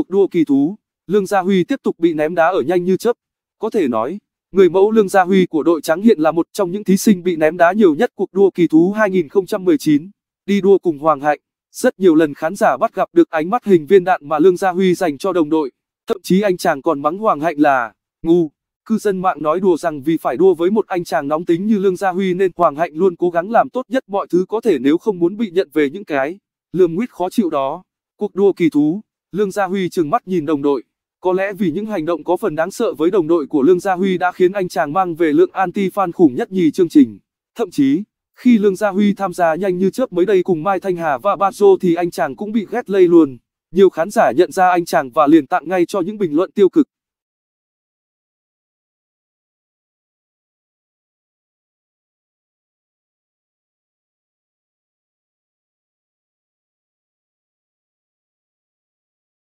cuộc đua kỳ thú, Lương Gia Huy tiếp tục bị ném đá ở nhanh như chớp. Có thể nói, người mẫu Lương Gia Huy của đội trắng hiện là một trong những thí sinh bị ném đá nhiều nhất cuộc đua kỳ thú 2019. Đi đua cùng Hoàng Hạnh, rất nhiều lần khán giả bắt gặp được ánh mắt hình viên đạn mà Lương Gia Huy dành cho đồng đội, thậm chí anh chàng còn mắng Hoàng Hạnh là ngu. Cư dân mạng nói đùa rằng vì phải đua với một anh chàng nóng tính như Lương Gia Huy nên Hoàng Hạnh luôn cố gắng làm tốt nhất mọi thứ có thể nếu không muốn bị nhận về những cái lườm nguyết khó chịu đó. Cuộc đua kỳ thú Lương Gia Huy trừng mắt nhìn đồng đội. Có lẽ vì những hành động có phần đáng sợ với đồng đội của Lương Gia Huy đã khiến anh chàng mang về lượng anti-fan khủng nhất nhì chương trình. Thậm chí, khi Lương Gia Huy tham gia nhanh như chớp mới đây cùng Mai Thanh Hà và Bazo thì anh chàng cũng bị ghét lây luôn. Nhiều khán giả nhận ra anh chàng và liền tặng ngay cho những bình luận tiêu cực.